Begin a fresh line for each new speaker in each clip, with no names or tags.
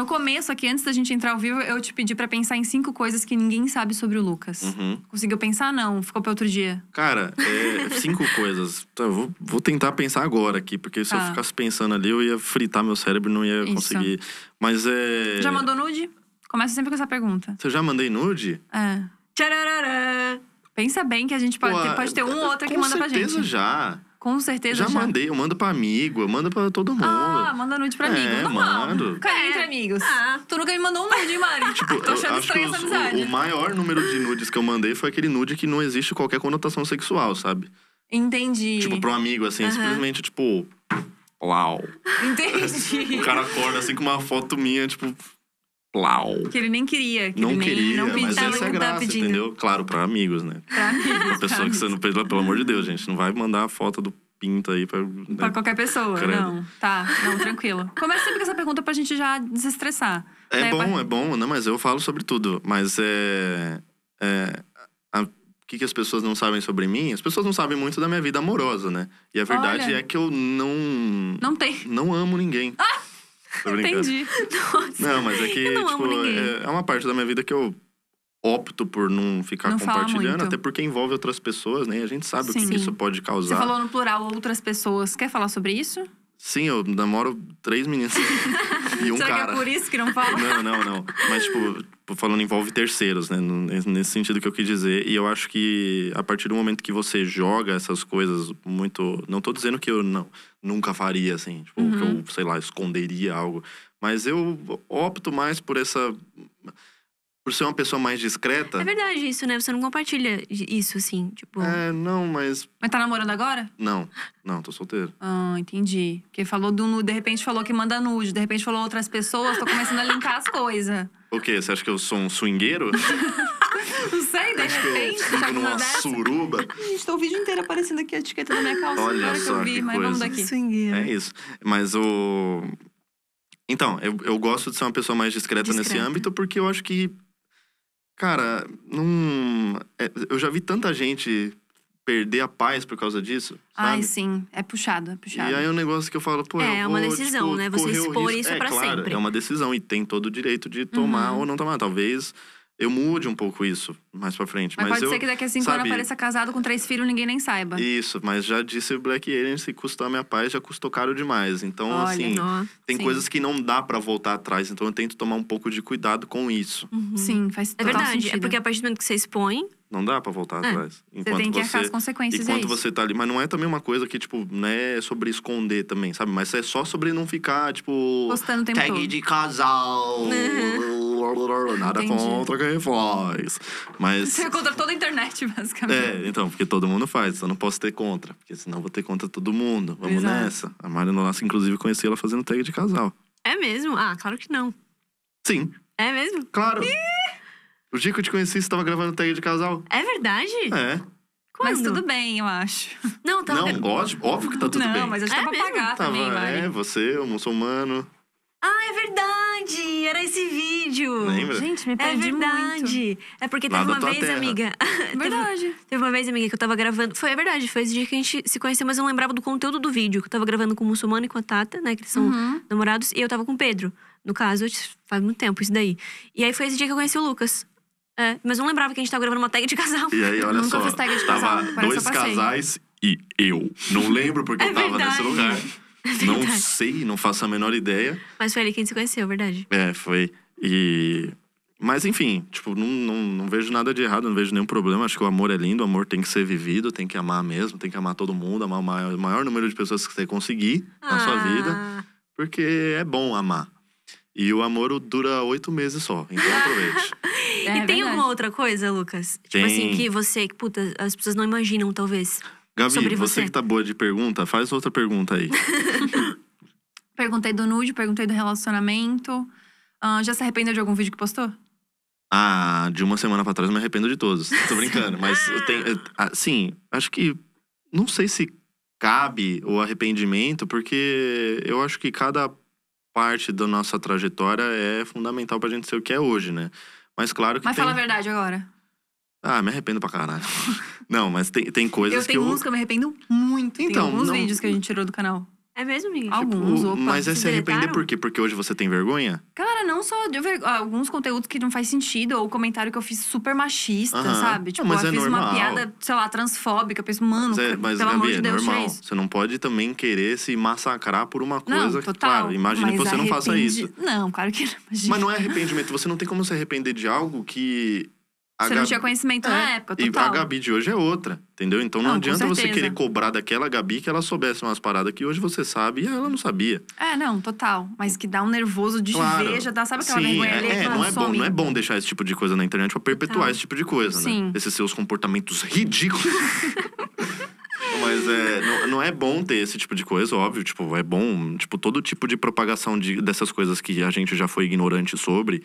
No começo, aqui antes da gente entrar ao vivo, eu te pedi para pensar em cinco coisas que ninguém sabe sobre o Lucas. Uhum. Conseguiu pensar? Não, ficou para outro dia.
Cara, é, cinco coisas. Então, vou, vou, tentar pensar agora aqui, porque se ah. eu tá. ficasse pensando ali, eu ia fritar meu cérebro, não ia Isso. conseguir. Mas é. Já mandou
nude? Começa sempre com essa pergunta. Se
eu já mandei nude?
É. Tchararará. Pensa bem que a gente pode, Pô, ter, pode ter um ou outro que manda pra gente. Com certeza já. Com certeza já. Já mandei,
eu mando pra amigo, eu mando pra todo mundo. Ah, manda nude pra amigo. É, Normal. Mando. cara
é. entre amigos. Ah, tu nunca me mandou um nude, Mari. tipo, Tô achando estranha essa amizade. O, o
maior número de nudes que eu mandei foi aquele nude que não existe qualquer conotação sexual, sabe?
Entendi. Tipo, pra um amigo, assim, simplesmente,
tipo. Uau.
Entendi. o cara acorda assim
com uma foto minha, tipo. Plau. Que
ele nem queria. Que não ele queria, não mas essa é a tá graça, entendeu?
Claro, pra amigos, né?
Pra amigos. Uma pessoa que você
não... Pelo amor de Deus, gente, não vai mandar a foto do pinta aí pra... Né? Pra
qualquer pessoa, Credo. não. Tá, não, tranquilo. Começa sempre com essa pergunta pra gente já desestressar. É né? bom, pra... é
bom, né? Mas eu falo sobre tudo. Mas é... é a... O que, que as pessoas não sabem sobre mim? As pessoas não sabem muito da minha vida amorosa, né? E a verdade Olha. é que eu não. Não tem. Não amo ninguém. Ah! Tô brincando. Entendi. Nossa. Não, mas é que, tipo, é, é uma parte da minha vida que eu opto por não ficar não compartilhando, até porque envolve outras pessoas, né? a gente sabe Sim. o que, isso pode causar. Você falou
no plural outras pessoas. Quer falar sobre isso?
Sim, eu namoro três meninas
e um Será cara. Será que é por isso que não fala? Não,
não, não. Mas, tipo, Tipo, falando envolve terceiros, né? Nesse sentido que eu quis dizer. E eu acho que a partir do momento que você joga essas coisas muito. Não tô dizendo que eu não, nunca faria, assim, tipo, uhum. que eu, uhum. sei lá, esconderia algo. Mas eu opto mais por essa. Por ser uma pessoa mais discreta. É
verdade isso, né? Você não compartilha isso, assim, tipo. É, não, mas. Mas tá namorando agora?
Não, não, tô solteiro.
Ah, entendi. Porque falou do. De repente falou que manda nude, de repente falou outras pessoas, tô começando a linkar as coisas.
O quê? Você acha que eu sou um swingueiro?
Não sei, de Acho repente. Que eu fico numa
suruba.
Gente, tô o vídeo inteiro aparecendo aqui a etiqueta da minha calça. Olha só que eu vi, que mas coisa. vamos daqui. Swingueiro. É
isso. Mas o. Então, eu, eu gosto de ser uma pessoa mais discreta, discreta. nesse âmbito, porque eu acho que. Cara, não. É, eu já vi tanta gente perder a paz por causa disso.
Sabe? Ai, sim. É puxado, é puxado. E aí
é um negócio que eu falo, pô, é, eu é vou, uma tipo, decisão, tipo, né? Você expor isso é, pra claro, sempre. É uma decisão e tem todo o direito de tomar uhum. ou não tomar. Talvez eu mude um pouco isso mais pra frente. Mas, mas pode eu, ser que daqui a cinco anos apareça
casado com três filhos ninguém nem saiba.
Isso, mas já disse o Black Alien, se custou a minha paz, já custou caro demais. Então, Olha, assim, tem sim. coisas que não dá para voltar atrás. Então eu tento tomar um pouco de cuidado com isso.
Uhum. Sim, faz É verdade, é sentido. é porque a partir do momento que você expõe,
não dá para voltar é. atrás. Enquanto você tem que você, as consequências. Enquanto é você tá ali. Mas não é também uma coisa que, tipo, né, é sobre esconder também, sabe? Mas é só sobre não ficar, tipo. Postando o tempo tag todo. de casal.
Uhum. nada contra
quem faz. Mas. Você
é contra toda a internet, basicamente. É,
então, porque todo mundo faz, só não posso ter contra. Porque senão vou ter contra todo mundo. Vamos Exato. nessa. A Mari Nolasco, inclusive, conheci ela fazendo tag de casal.
É mesmo? Ah, claro que não. Sim. É mesmo? Claro. Ih!
O dia que eu te conheci, você tava gravando tag de casal.
É verdade? É. Quando? Mas tudo bem, eu acho. Não, tá Não, ótimo,
óbvio que tá tudo não, bem. Não, mas acho que é tá pagar tava, também, vai É, você, o muçulmano.
Ah, é verdade! Era esse vídeo. Lembra? Gente, me é perdi É verdade. Muito. É porque teve uma vez, terra. amiga. Verdade. teve, teve, uma vez, amiga, que eu tava gravando. Foi, é verdade, foi esse dia que a gente se conheceu, mas eu não lembrava do conteúdo do vídeo. Que eu tava gravando com o muçulmano e com a Tata, né? Que eles são uhum. namorados. E eu tava com o Pedro. No caso, faz muito tempo isso daí. E aí foi esse dia que eu conheci o Lucas. É, mas eu não lembrava que a gente tava gravando uma tag de casal. E aí, olha Nunca só. Nunca fiz tag de casal. Tava dois casais
e eu. Não lembro porque é eu tava verdade. nesse lugar. É não sei, não faço a menor ideia.
Mas foi ali que a gente se conheceu, verdade.
É, foi. E. Mas enfim, tipo, não, não, não vejo nada de errado, não vejo nenhum problema. Acho que o amor é lindo, o amor tem que ser vivido, tem que amar mesmo, tem que amar todo mundo, amar o maior, o maior número de pessoas que você conseguir
ah. na sua ah. vida.
Porque é bom amar. E o amor dura oito meses só, então aproveite.
É, e tem verdade. outra coisa, Lucas? Tipo assim, tem... assim, que você, que puta, as pessoas não imaginam, talvez. Gabi, sobre você. você que
tá boa de pergunta, faz outra pergunta aí.
perguntei do nude, perguntei do relacionamento. Uh, já se arrependeu de algum vídeo que postou?
Ah, de uma semana pra trás eu me arrependo de todos. Tô brincando, mas ah. tem. Assim, ah, acho que. Não sei se cabe o arrependimento, porque eu acho que cada parte da nossa trajetória é fundamental pra gente ser o que é hoje, né? Mas claro que. Mas tem... fala a
verdade agora.
Ah, me arrependo pra caralho. não, mas tem, tem coisas eu que eu... Eu tenho uns que
eu me arrependo muito. Então, tem alguns não... vídeos que a gente tirou do canal. É mesmo, Miguel? Alguns, tipo, opa, Mas é se arrepender
por quê? Porque hoje você tem vergonha?
Cara, não só de ver... Ah, alguns conteúdos que não faz sentido, ou comentário que eu fiz super machista, uh -huh. sabe? Tipo, mas eu ah, é fiz normal. uma piada, sei lá, transfóbica. Eu penso, mano, é, mas, pelo Gabi, amor de Deus, normal. Você
não pode também querer se massacrar por uma coisa. Não, total, que, claro, imagina que você não faça isso.
Não, claro que não. Imagina. Mas não é
arrependimento, você não tem como se arrepender de algo que
a você Gabi... não tinha conhecimento é. na época, total. E a Gabi
de hoje é outra, entendeu? Então não, não ah, adianta você querer cobrar daquela Gabi que ela soubesse umas paradas que hoje você sabe e ela não sabia.
É, não, total. Mas que dá um nervoso de claro. ver, já dá, sabe aquela Sim, vergonha é, é, não, é bom, não é
bom deixar esse tipo de coisa na internet pra perpetuar esse tipo de coisa, né? Sim. né? Esses seus comportamentos ridículos. Mas é, não, não, é bom ter esse tipo de coisa, óbvio. Tipo, é bom. Tipo, todo tipo de propagação de, dessas coisas que a gente já foi ignorante sobre.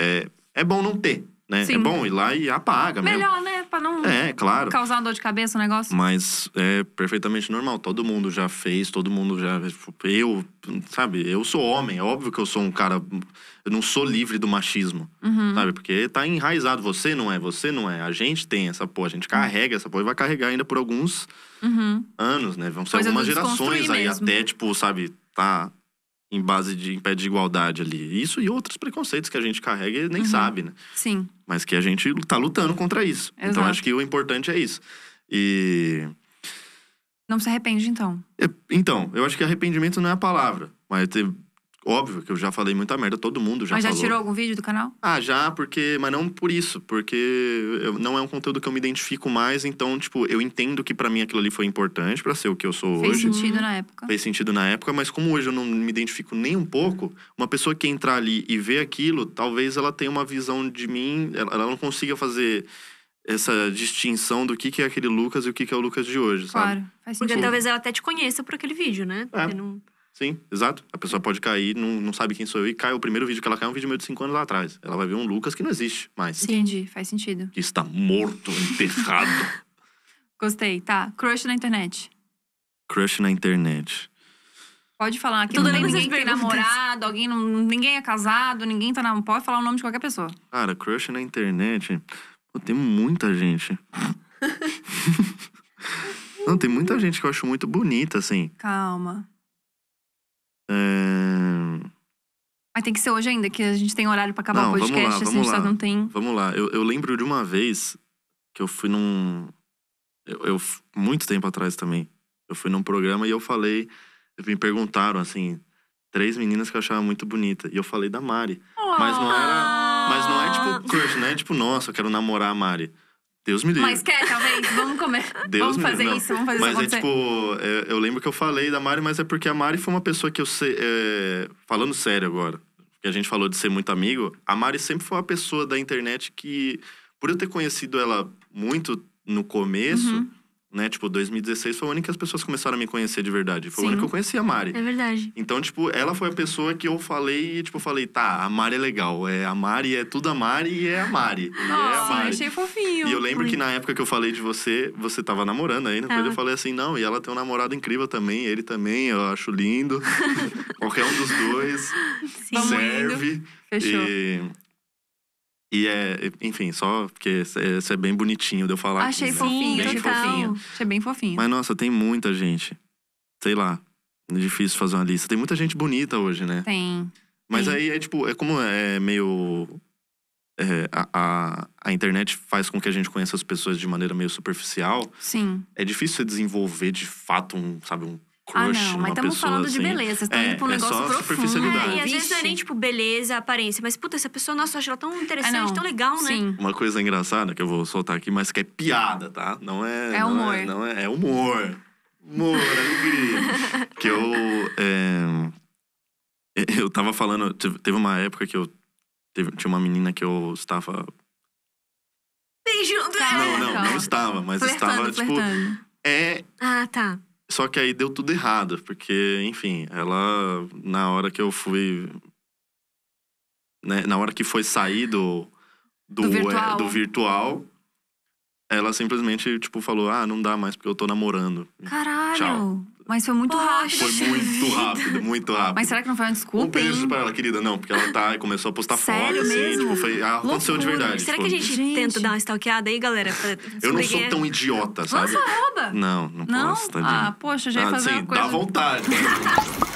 É, é bom não ter. Né? É Sim. É bom ir lá e apaga Melhor,
mesmo. né? Pra não é, claro. causar dor de cabeça o um negócio.
Mas é perfeitamente normal. Todo mundo já fez, todo mundo já. Eu, sabe, eu sou homem. É óbvio que eu sou um cara. Eu não sou livre do machismo. Uhum. Sabe? Porque tá enraizado. Você não é, você não é. A gente tem essa porra, a gente carrega essa porra e vai carregar ainda por alguns uhum. anos, né? Vão ser Coisa algumas gerações aí, mesmo. até, tipo, sabe, tá em base de em pé de igualdade ali. Isso e outros preconceitos que a gente carrega e nem uhum. sabe, né? Sim. Mas que a gente tá lutando contra isso. Então, Exato. Então acho que o importante é isso. E
não se arrepende então. É,
então, eu acho que arrependimento não é a palavra, mas Óbvio que eu já falei muita merda, todo mundo já Mas já falou. tirou
algum vídeo do canal?
Ah, já, porque. Mas não por isso, porque eu, não é um conteúdo que eu me identifico mais, então, tipo, eu entendo que para mim aquilo ali foi importante para ser o que eu sou Fez hoje. Fez
sentido na época.
Fez sentido na época, mas como hoje eu não me identifico nem um pouco, uma pessoa que entrar ali e ver aquilo, talvez ela tenha uma visão de mim, ela, ela não consiga fazer essa distinção do que, que é aquele Lucas e o que, que é o Lucas de hoje, claro,
sabe? Faz sentido. Porque talvez ela até te conheça por aquele vídeo, né? É. Porque não...
Sim, exato. A pessoa pode cair, não, não sabe quem sou eu, e cai o primeiro vídeo que ela cai é um vídeo meu de cinco anos lá atrás. Ela vai ver um Lucas que não existe mais.
Entendi, faz sentido.
Que está morto, enterrado.
Gostei, tá. Crush na internet.
Crush na internet.
Pode falar que Tudo não, ninguém tem namorado, alguém não, ninguém é casado, ninguém tá na. Pode falar o nome de qualquer pessoa.
Cara, crush na internet. Pô, tem muita gente. não, tem muita gente que eu acho muito bonita, assim.
Calma.
Hum.
Mas tem que ser hoje ainda, que a gente tem horário para acabar não, o podcast, vamos lá, assim, vamos assim, lá. não tem.
Vamos lá, eu, eu, lembro de uma vez que eu fui num. Eu, eu, muito tempo atrás também. Eu fui num programa e eu falei. Me perguntaram, assim, três meninas que eu achava muito bonita. E eu falei da Mari. Oh. Mas não era. Mas não é tipo ah! crush, não é tipo, nossa, eu quero namorar a Mari. Deus me livre. Mas
quer, talvez? Vamos comer. Deus vamos fazer isso, vamos fazer mas isso. Mas é
tipo, é, eu lembro que eu falei da Mari, mas é porque a Mari foi uma pessoa que eu sei. É, falando sério agora, que a gente falou de ser muito amigo, a Mari sempre foi uma pessoa da internet que, por eu ter conhecido ela muito no começo, uhum né? Tipo, 2016 foi o ano que as pessoas começaram a me conhecer de verdade. Foi Sim. o ano que eu conheci a Mari. É verdade. Então, tipo, ela foi a pessoa que eu falei, tipo, falei, tá, a Mari é legal. É, a Mari é tudo a Mari e é a Mari. É Nossa, é achei
fofinho. E eu lembro que
na época que eu falei de você, você tava namorando ainda. Depois eu falei assim, não, e ela tem um namorado incrível também, ele também, eu acho lindo. Qualquer um dos dois. Sim. Serve. Fechou. E e é, enfim, só porque isso é bem bonitinho de eu falar. Achei aqui, né? fofinho, né? bem total. Então,
fofinho. Achei bem fofinho. Mas
nossa, tem muita gente. Sei lá, é difícil fazer uma lista. Tem muita gente bonita hoje, né? Tem. Mas aí é tipo, é como é meio. É, a, a, a, internet faz com que a gente conheça as pessoas de maneira meio superficial. Sim. É difícil você desenvolver de fato um, sabe, um
crush. Ah, não, mas estamos falando assim, é, é de beleza, estamos é, indo pra um é negócio só profundo. É, e às vezes não é nem tipo beleza, aparência, mas puta, essa pessoa, nossa, eu acho ela tão ah, interessante, ah, tão legal, né? Sim. né?
Uma coisa engraçada que eu vou soltar aqui, mas que é piada, tá? Não é. É não é, humor. É, não é, é humor. Humor, alegria. que eu. eu tava falando, teve uma época que eu. Teve, tinha uma menina que eu estava. Beijando ela! Não, não, não estava, mas flertando, estava, tipo, flertando. tipo. É. Ah, tá só que aí deu tudo errado, porque, enfim, ela, na hora que eu fui. Né, na hora que foi sair do, do, do virtual. É, do virtual ela simplesmente, tipo, falou: Ah, não dá mais porque eu tô namorando.
Caralho! Tchau. Mas foi muito rápido. Foi muito
rápido, muito rápido. Mas
será que não foi uma desculpa? Um
beijo hein? pra ela, querida. Não, porque ela tá, começou a postar Sério foto, assim, mesmo? assim. Tipo, foi, ah, aconteceu de verdade. Será tipo, que a gente,
tipo. gente, tenta dar uma stalkeada aí, galera? Eu não sou é? tão
idiota, sabe? Nossa, rouba? Não, não, não? posso. Tadinho. Ah, poxa, já ia ah, fazer assim, uma coisa. Dá vontade.